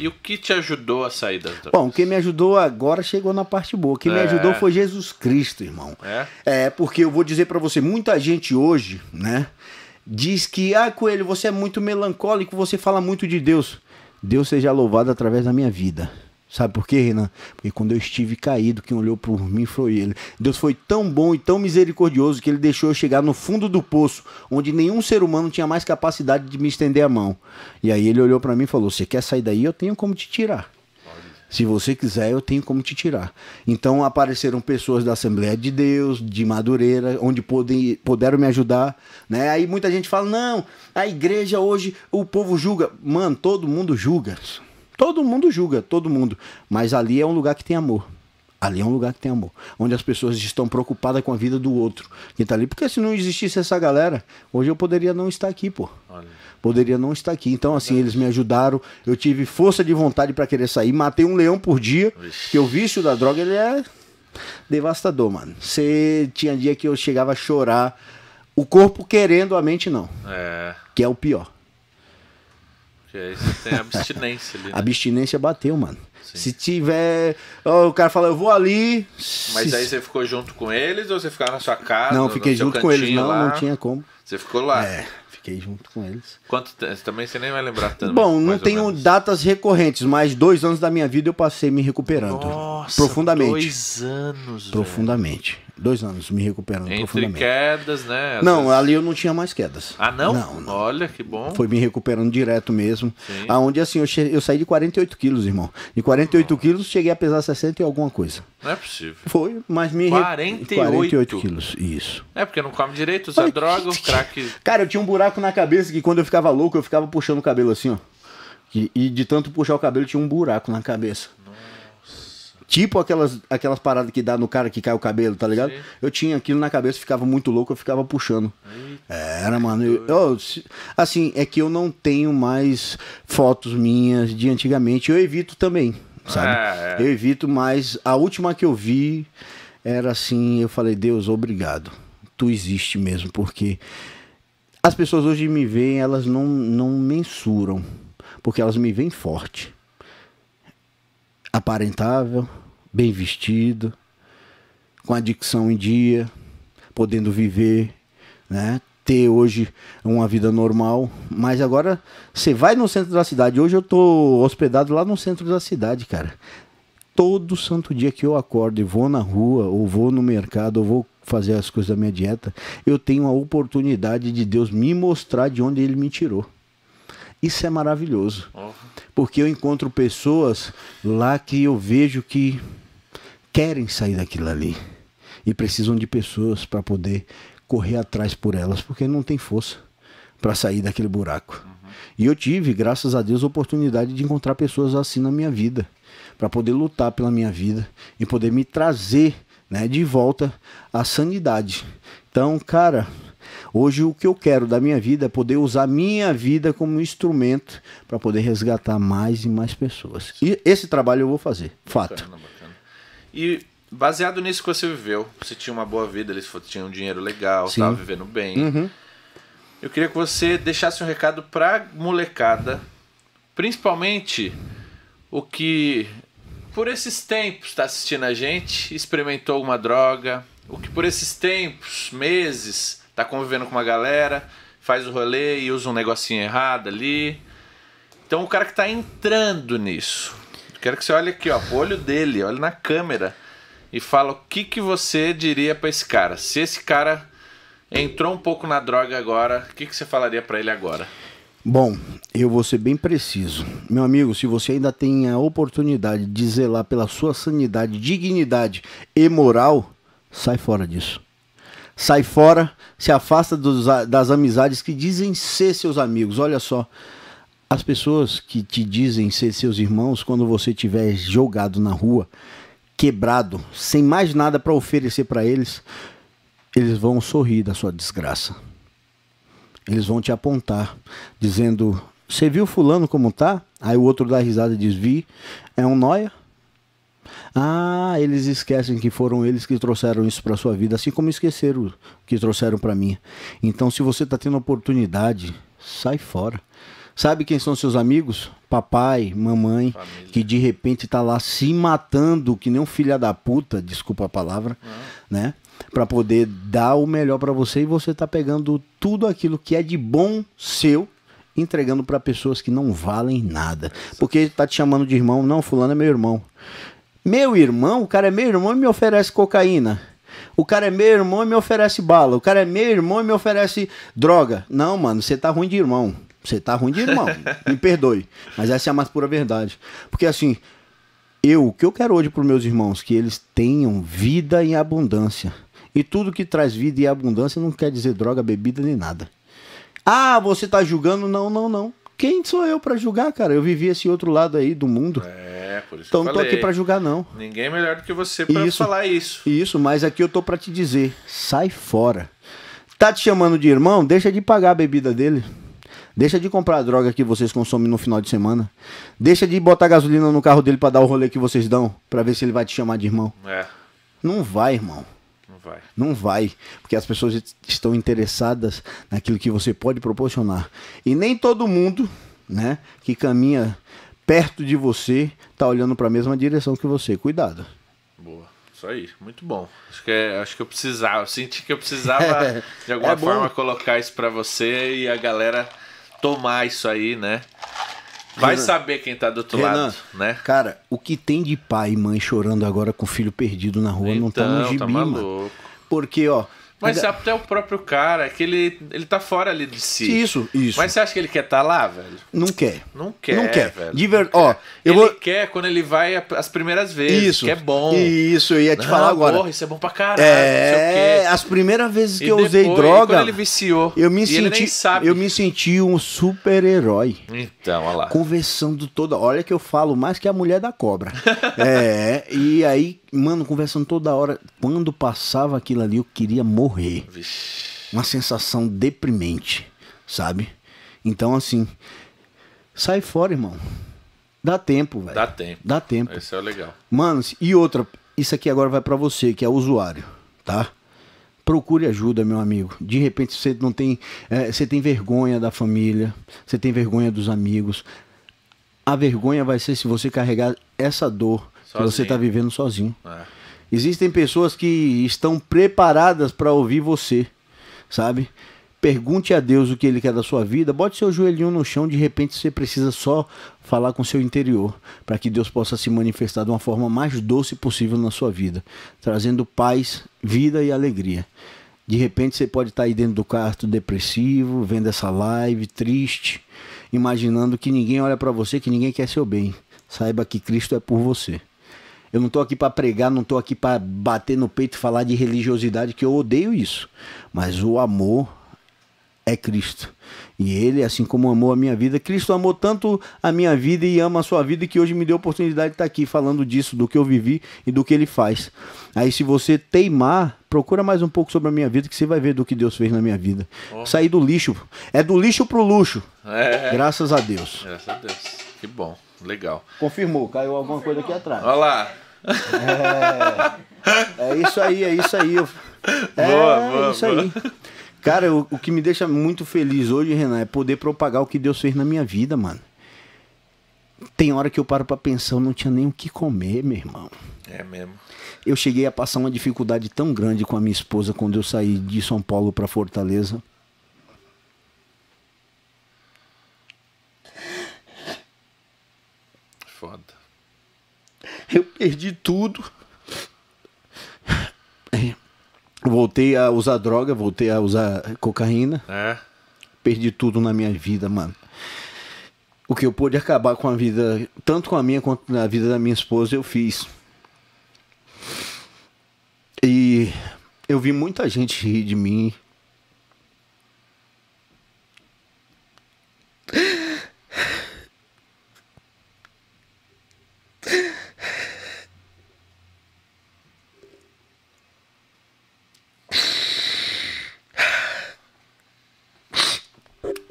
E o que te ajudou a sair das drogas? Bom, o que me ajudou agora chegou na parte boa. O que é. me ajudou foi Jesus Cristo, irmão. É, é porque eu vou dizer para você, muita gente hoje, né, diz que, ah, Coelho, você é muito melancólico, você fala muito de Deus. Deus seja louvado através da minha vida. Sabe por quê, Renan? Porque quando eu estive caído, quem olhou por mim foi ele. Deus foi tão bom e tão misericordioso que ele deixou eu chegar no fundo do poço, onde nenhum ser humano tinha mais capacidade de me estender a mão. E aí ele olhou para mim e falou: "Você quer sair daí? Eu tenho como te tirar." Se você quiser, eu tenho como te tirar. Então apareceram pessoas da Assembleia de Deus, de Madureira, onde podem, puderam me ajudar. Né? Aí muita gente fala: não, a igreja hoje, o povo julga. Mano, todo mundo julga. Todo mundo julga, todo mundo. Mas ali é um lugar que tem amor. Ali é um lugar que tem amor. Onde as pessoas estão preocupadas com a vida do outro. Quem tá ali. Porque se não existisse essa galera, hoje eu poderia não estar aqui, pô. Poderia não estar aqui. Então, assim, eles me ajudaram. Eu tive força de vontade para querer sair. Matei um leão por dia. Que o vício da droga, ele é devastador, mano. Você tinha dia que eu chegava a chorar. O corpo querendo, a mente não. É. Que é o pior aí você tem abstinência ali. Né? Abstinência bateu, mano. Sim. Se tiver. o cara fala, eu vou ali. Mas se... aí você ficou junto com eles ou você ficava na sua casa? Não, fiquei junto com eles, não, lá. não tinha como. Você ficou lá? É, fiquei junto com eles. Quanto Também você nem vai lembrar tanto. Bom, não tenho datas recorrentes, mas dois anos da minha vida eu passei me recuperando. Nossa, profundamente. Dois anos. Profundamente. Velho. Dois anos me recuperando Entre profundamente. quedas, né? Às não, vezes... ali eu não tinha mais quedas. Ah, não? não? não? Olha, que bom. Foi me recuperando direto mesmo. Sim. Aonde, assim, eu, che... eu saí de 48 quilos, irmão. De 48 quilos, cheguei a pesar 60 e alguma coisa. Não é possível. Foi, mas me... 48? 48 quilos, isso. É, porque não come direito, usa droga, o crack... Cara, eu tinha um buraco na cabeça que quando eu ficava louco, eu ficava puxando o cabelo assim, ó. e de tanto puxar o cabelo, tinha um buraco na cabeça. Tipo aquelas, aquelas paradas que dá no cara que cai o cabelo, tá ligado? Sim. Eu tinha aquilo na cabeça, ficava muito louco, eu ficava puxando. Eita, Era, mano. Eu, eu, assim, é que eu não tenho mais fotos minhas de antigamente. Eu evito também, sabe? É, é. Eu evito, mas a última que eu vi era assim, eu falei, Deus, obrigado. Tu existe mesmo, porque as pessoas hoje me veem, elas não, não mensuram, porque elas me veem forte, aparentável, bem vestido, com a dicção em dia, podendo viver, né? ter hoje uma vida normal, mas agora você vai no centro da cidade. Hoje eu estou hospedado lá no centro da cidade, cara. Todo santo dia que eu acordo e vou na rua, ou vou no mercado, ou vou fazer as coisas da minha dieta, eu tenho a oportunidade de Deus me mostrar de onde ele me tirou. Isso é maravilhoso. Porque eu encontro pessoas lá que eu vejo que querem sair daquilo ali e precisam de pessoas para poder correr atrás por elas, porque não tem força para sair daquele buraco. Uhum. E eu tive, graças a Deus, a oportunidade de encontrar pessoas assim na minha vida, para poder lutar pela minha vida e poder me trazer né, de volta à sanidade. Então, cara, Hoje o que eu quero da minha vida é poder usar minha vida como instrumento para poder resgatar mais e mais pessoas. E esse trabalho eu vou fazer, fato. E baseado nisso que você viveu, você tinha uma boa vida, eles tinham um dinheiro legal, Sim. tava vivendo bem. Uhum. Eu queria que você deixasse um recado pra molecada, principalmente o que por esses tempos está assistindo a gente, experimentou uma droga, o que por esses tempos, meses, tá convivendo com uma galera, faz o rolê e usa um negocinho errado ali. Então o cara que tá entrando nisso, Quero que você olhe aqui, ó, pro olho dele, olhe na câmera e fala o que, que você diria para esse cara. Se esse cara entrou um pouco na droga agora, o que, que você falaria para ele agora? Bom, eu vou ser bem preciso. Meu amigo, se você ainda tem a oportunidade de zelar pela sua sanidade, dignidade e moral, sai fora disso. Sai fora, se afasta dos, das amizades que dizem ser seus amigos. Olha só, as pessoas que te dizem ser seus irmãos quando você tiver jogado na rua, quebrado, sem mais nada para oferecer para eles, eles vão sorrir da sua desgraça. Eles vão te apontar, dizendo: "Você viu fulano como tá?" Aí o outro dá risada e diz: "Vi, é um noia". Ah, eles esquecem que foram eles que trouxeram isso para sua vida, assim como esqueceram que trouxeram para mim. Então, se você está tendo oportunidade, sai fora. Sabe quem são seus amigos? Papai, mamãe, Família. que de repente tá lá se matando, que nem um filho da puta, desculpa a palavra, né? Para poder dar o melhor para você e você tá pegando tudo aquilo que é de bom seu entregando para pessoas que não valem nada. Porque ele tá te chamando de irmão, não, fulano é meu irmão. Meu irmão, o cara é meu irmão e me oferece cocaína. O cara é meu irmão e me oferece bala. O cara é meu irmão e me oferece droga. Não, mano, você tá ruim de irmão. Você tá ruim de irmão, me perdoe. Mas essa é a mais pura verdade. Porque assim, eu, o que eu quero hoje para meus irmãos? Que eles tenham vida em abundância. E tudo que traz vida e abundância não quer dizer droga, bebida nem nada. Ah, você tá julgando? Não, não, não. Quem sou eu para julgar, cara? Eu vivi esse outro lado aí do mundo. É, por isso então, que eu não tô aqui para julgar, não. Ninguém é melhor do que você para falar isso. Isso, mas aqui eu tô para te dizer: sai fora. Tá te chamando de irmão? Deixa de pagar a bebida dele. Deixa de comprar a droga que vocês consomem no final de semana. Deixa de botar gasolina no carro dele para dar o rolê que vocês dão, para ver se ele vai te chamar de irmão. É. Não vai, irmão. Não vai. Não vai, porque as pessoas estão interessadas naquilo que você pode proporcionar. E nem todo mundo, né, que caminha perto de você tá olhando para a mesma direção que você. Cuidado. Boa. Isso aí, muito bom. Acho que, é, acho que eu precisava, eu senti que eu precisava de alguma é forma colocar isso para você e a galera tomar isso aí, né? Vai Renan, saber quem tá do outro Renan, lado, né? Cara, o que tem de pai e mãe chorando agora com o filho perdido na rua então, não tá no então, gibi, tá maluco. Mano. Porque, ó, mas Ainda... É até o próprio cara, é que ele, ele tá fora ali de si. Isso, isso. Mas você acha que ele quer estar tá lá, velho? Não quer. Não quer, não quer. velho. De ver... Ó, eu ele vou... quer quando ele vai as primeiras vezes, isso, que é bom. Isso, eu ia te não, falar agora. Porra, isso é bom pra caralho, é... As primeiras vezes que e eu depois, usei droga... quando ele viciou. Eu me senti, Eu me senti um super-herói. Então, olha lá. Conversando toda... Olha que eu falo mais que a mulher da cobra. é, e aí mano, conversando toda hora. Quando passava aquilo ali, eu queria morrer. Vixe. Uma sensação deprimente, sabe? Então, assim, sai fora, irmão. Dá tempo, velho. Dá tempo. Dá tempo. Isso é legal. Mano, e outra, isso aqui agora vai para você, que é usuário, tá? Procure ajuda, meu amigo. De repente você não tem. É, você tem vergonha da família, você tem vergonha dos amigos. A vergonha vai ser se você carregar essa dor sozinho. que você está vivendo sozinho. É. Existem pessoas que estão preparadas para ouvir você, sabe? Pergunte a Deus o que Ele quer da sua vida. Bote seu joelhinho no chão. De repente, você precisa só falar com seu interior para que Deus possa se manifestar de uma forma mais doce possível na sua vida, trazendo paz, vida e alegria. De repente, você pode estar tá aí dentro do quarto depressivo, vendo essa live triste, imaginando que ninguém olha para você, que ninguém quer seu bem. Saiba que Cristo é por você. Eu não estou aqui para pregar, não estou aqui para bater no peito e falar de religiosidade, que eu odeio isso. Mas o amor é Cristo. E ele, assim como amou a minha vida, Cristo amou tanto a minha vida e ama a sua vida que hoje me deu a oportunidade de estar tá aqui falando disso, do que eu vivi e do que ele faz. Aí se você teimar, procura mais um pouco sobre a minha vida que você vai ver do que Deus fez na minha vida. Oh. Sair do lixo. É do lixo pro luxo. É. Graças a Deus. Graças a Deus. Que bom, legal. Confirmou, caiu alguma Confirmou. coisa aqui atrás. Olha lá. É, é isso aí, é isso aí. É boa, boa, isso boa. aí. Cara, o, o que me deixa muito feliz hoje, Renan, é poder propagar o que Deus fez na minha vida, mano. Tem hora que eu paro pra pensar, eu não tinha nem o que comer, meu irmão. É mesmo. Eu cheguei a passar uma dificuldade tão grande com a minha esposa quando eu saí de São Paulo para Fortaleza. foda. Eu perdi tudo. Voltei a usar droga, voltei a usar cocaína. É. Perdi tudo na minha vida, mano. O que eu pude acabar com a vida, tanto com a minha quanto na vida da minha esposa, eu fiz. E eu vi muita gente rir de mim,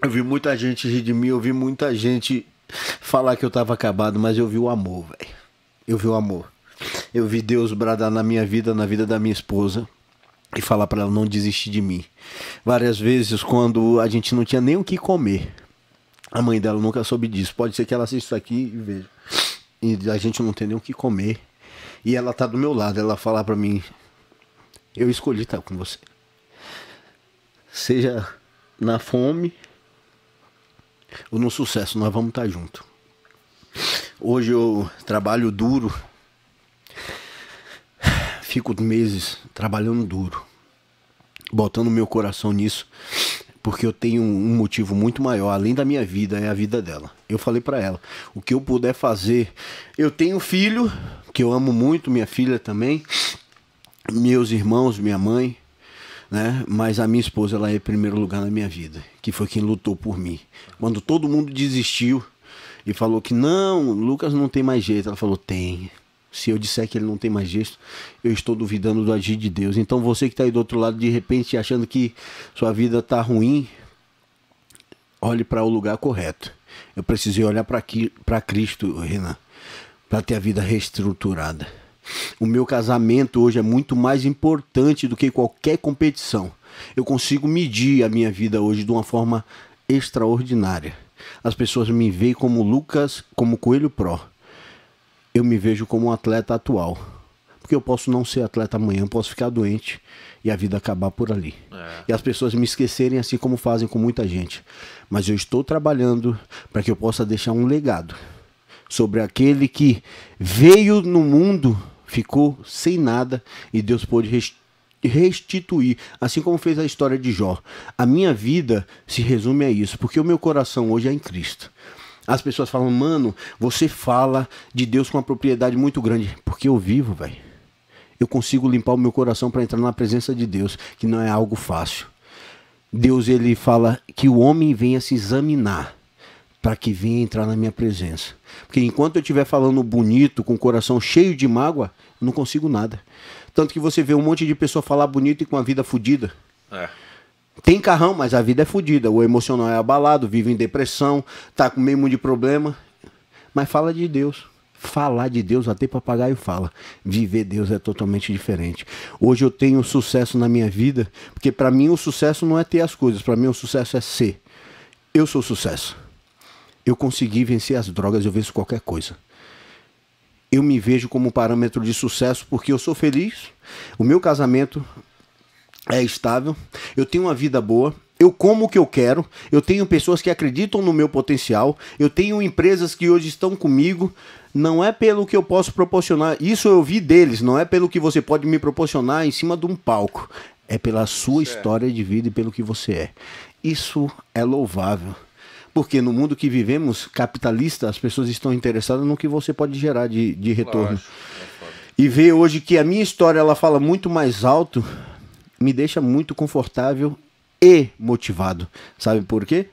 Eu vi muita gente rir de mim, eu vi muita gente falar que eu tava acabado, mas eu vi o amor, velho. Eu vi o amor. Eu vi Deus bradar na minha vida, na vida da minha esposa e falar para ela não desistir de mim. Várias vezes quando a gente não tinha nem o que comer. A mãe dela nunca soube disso. Pode ser que ela assista aqui e veja. E a gente não tem nem o que comer. E ela tá do meu lado, ela fala para mim: "Eu escolhi estar com você. Seja na fome ou no sucesso, nós vamos estar tá juntos. Hoje eu trabalho duro, fico meses trabalhando duro, botando meu coração nisso, porque eu tenho um motivo muito maior, além da minha vida, é a vida dela. Eu falei para ela, o que eu puder fazer, eu tenho filho, que eu amo muito, minha filha também, meus irmãos, minha mãe, né? Mas a minha esposa ela é em primeiro lugar na minha vida, que foi quem lutou por mim. Quando todo mundo desistiu e falou que não, Lucas não tem mais jeito, ela falou tem. Se eu disser que ele não tem mais gesto, eu estou duvidando do agir de Deus. Então você que está aí do outro lado, de repente achando que sua vida está ruim, olhe para o lugar correto. Eu precisei olhar para Cristo, Renan, para ter a vida reestruturada. O meu casamento hoje é muito mais importante do que qualquer competição. Eu consigo medir a minha vida hoje de uma forma extraordinária. As pessoas me veem como Lucas, como Coelho Pro. Eu me vejo como um atleta atual. Porque eu posso não ser atleta amanhã, posso ficar doente e a vida acabar por ali. É. E as pessoas me esquecerem assim como fazem com muita gente. Mas eu estou trabalhando para que eu possa deixar um legado sobre aquele que veio no mundo ficou sem nada e Deus pôde restituir, assim como fez a história de Jó. A minha vida se resume a isso, porque o meu coração hoje é em Cristo. As pessoas falam, mano, você fala de Deus com uma propriedade muito grande, porque eu vivo, velho. Eu consigo limpar o meu coração para entrar na presença de Deus, que não é algo fácil. Deus ele fala que o homem venha se examinar para que venha entrar na minha presença. Porque enquanto eu estiver falando bonito, com o coração cheio de mágoa, eu não consigo nada. Tanto que você vê um monte de pessoa falar bonito e com a vida fodida. É. Tem carrão, mas a vida é fodida. O emocional é abalado, vive em depressão, tá com meio mundo de problema. Mas fala de Deus. Falar de Deus, até papagaio fala. Viver Deus é totalmente diferente. Hoje eu tenho sucesso na minha vida, porque para mim o sucesso não é ter as coisas, para mim o sucesso é ser. Eu sou sucesso eu consegui vencer as drogas, eu venço qualquer coisa. Eu me vejo como parâmetro de sucesso porque eu sou feliz, o meu casamento é estável, eu tenho uma vida boa, eu como o que eu quero, eu tenho pessoas que acreditam no meu potencial, eu tenho empresas que hoje estão comigo. Não é pelo que eu posso proporcionar, isso eu vi deles, não é pelo que você pode me proporcionar em cima de um palco, é pela sua história de vida e pelo que você é. Isso é louvável. Porque no mundo que vivemos, capitalista, as pessoas estão interessadas no que você pode gerar de, de retorno. Lógico, é e ver hoje que a minha história ela fala muito mais alto, me deixa muito confortável e motivado. Sabe por quê?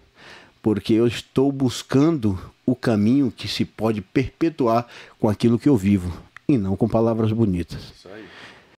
Porque eu estou buscando o caminho que se pode perpetuar com aquilo que eu vivo e não com palavras bonitas. Isso aí.